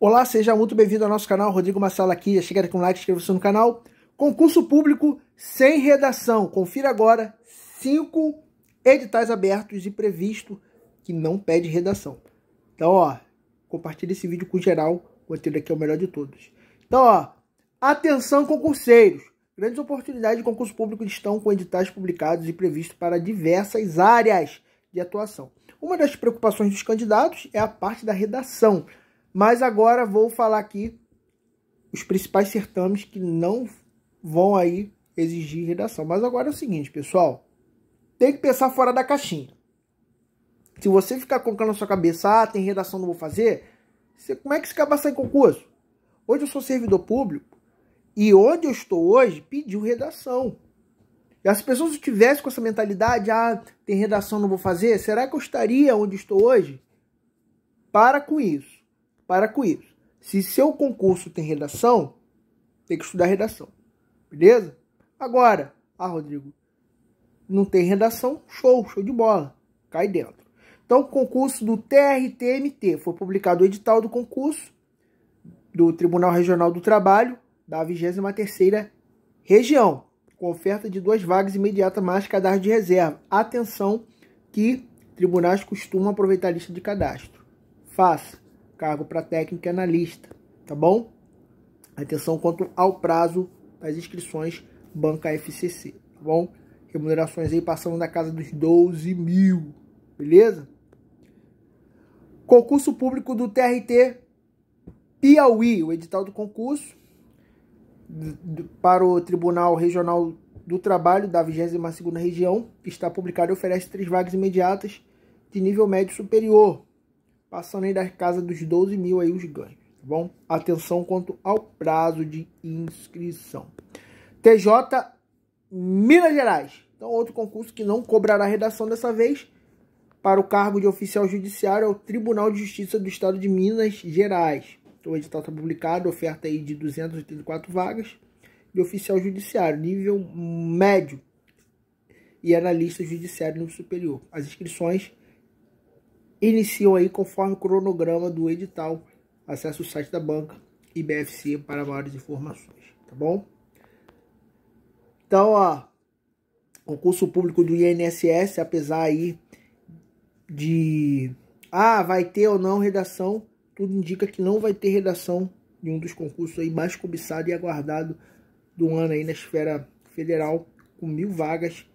Olá, seja muito bem-vindo ao nosso canal. Rodrigo Massala aqui. Chega com um like, inscreva-se no canal. Concurso público sem redação. Confira agora cinco editais abertos e previsto que não pede redação. Então, ó, compartilhe esse vídeo com geral. O conteúdo aqui é o melhor de todos. Então, ó, atenção concurseiros. Grandes oportunidades de concurso público estão com editais publicados e previstos para diversas áreas de atuação. Uma das preocupações dos candidatos é a parte da redação, mas agora vou falar aqui os principais certames que não vão aí exigir redação. Mas agora é o seguinte, pessoal, tem que pensar fora da caixinha. Se você ficar colocando na sua cabeça, ah, tem redação, não vou fazer, você, como é que se acaba sem concurso? Hoje eu sou servidor público e onde eu estou hoje pediu redação. E as pessoas se tivessem com essa mentalidade, ah, tem redação, não vou fazer, será que eu estaria onde estou hoje? Para com isso para com isso. Se seu concurso tem redação, tem que estudar redação. Beleza? Agora, ah, Rodrigo, não tem redação, show, show de bola. Cai dentro. Então, concurso do TRTMT. Foi publicado o edital do concurso do Tribunal Regional do Trabalho da 23ª região, com oferta de duas vagas imediatas mais cadastro de reserva. Atenção que tribunais costumam aproveitar a lista de cadastro. Faça cargo para técnico e analista, tá bom? Atenção quanto ao prazo das inscrições Banca FCC, tá bom? Remunerações aí passando da casa dos 12 mil, beleza? Concurso público do TRT Piauí, o edital do concurso para o Tribunal Regional do Trabalho da 22ª Região está publicado e oferece três vagas imediatas de nível médio superior passando aí da casa dos 12 mil aí os ganhos, tá bom? Atenção quanto ao prazo de inscrição. TJ Minas Gerais. Então, outro concurso que não cobrará redação dessa vez para o cargo de oficial judiciário é o Tribunal de Justiça do Estado de Minas Gerais. Então, o edital está publicado, oferta aí de 284 vagas de oficial judiciário, nível médio e analista é judiciário no superior. As inscrições iniciam aí conforme o cronograma do edital. Acesse o site da banca e BFC para maiores informações, tá bom? Então, ó, concurso público do INSS, apesar aí de ah, vai ter ou não redação, tudo indica que não vai ter redação de um dos concursos aí mais cobiçado e aguardado do ano aí na esfera federal, com mil vagas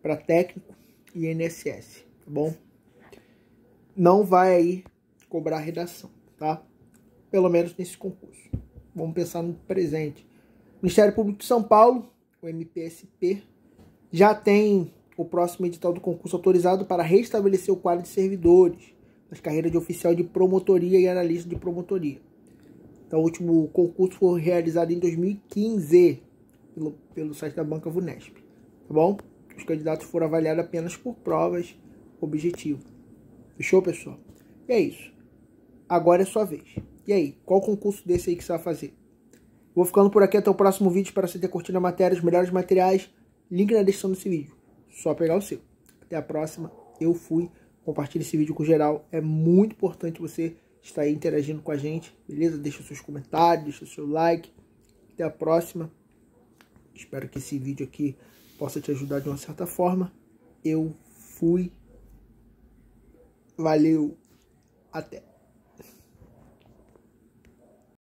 para técnico e INSS, tá bom? não vai aí cobrar redação, tá? Pelo menos nesse concurso. Vamos pensar no presente. O Ministério Público de São Paulo, o MPSP, já tem o próximo edital do concurso autorizado para restabelecer o quadro de servidores nas carreiras de oficial de promotoria e analista de promotoria. Então, o último concurso foi realizado em 2015 pelo, pelo site da Banca Vunesp, tá bom? Os candidatos foram avaliados apenas por provas objetivas. Fechou, pessoal? E é isso. Agora é sua vez. E aí, qual concurso desse aí que você vai fazer? Vou ficando por aqui até o próximo vídeo. para você ter curtido a matéria, os melhores materiais. Link na descrição desse vídeo. Só pegar o seu. Até a próxima. Eu fui. Compartilhe esse vídeo com geral. É muito importante você estar aí interagindo com a gente. Beleza? Deixa seus comentários, deixa seu like. Até a próxima. Espero que esse vídeo aqui possa te ajudar de uma certa forma. Eu fui. Valeu, até.